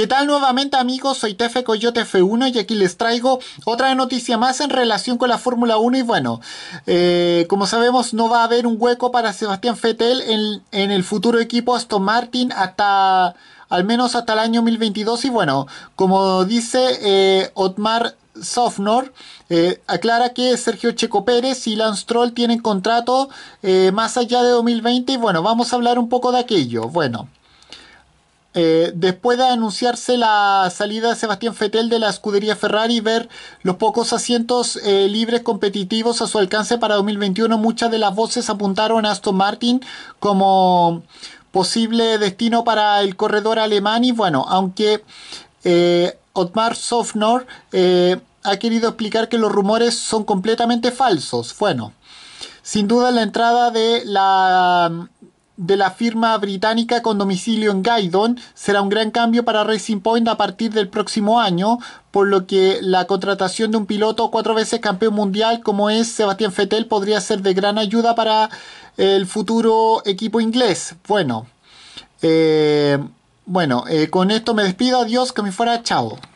¿Qué tal nuevamente amigos? Soy Tefe Coyote F1 y aquí les traigo otra noticia más en relación con la Fórmula 1 y bueno, eh, como sabemos no va a haber un hueco para Sebastián Fettel en, el futuro equipo Aston Martin hasta al menos hasta el año 2022 y bueno, como dice eh, Otmar Sofnor eh, aclara que Sergio Checo Pérez y Lance Troll tienen contrato más allá de 2020 y bueno, vamos a hablar un poco de aquello. Bueno. Eh, después de anunciarse la salida de Sebastián Fettel de la escudería Ferrari, y ver los pocos asientos eh, libres competitivos a su alcance para 2021, muchas de las voces apuntaron a Aston Martin como posible destino para el corredor alemán. Y bueno, aunque eh, Otmar Sofnor ha querido explicar que los rumores son completamente falsos. Bueno, sin duda la entrada de la de la firma británica con domicilio en Gaydon será un gran cambio para Racing Point a partir del próximo año, por lo que la contratación de un piloto cuatro veces campeón mundial como es Sebastián Fettel podría ser de gran ayuda para el futuro equipo inglés. Bueno, eh, bueno, eh, con esto me despido, adiós, que me fuera, chao.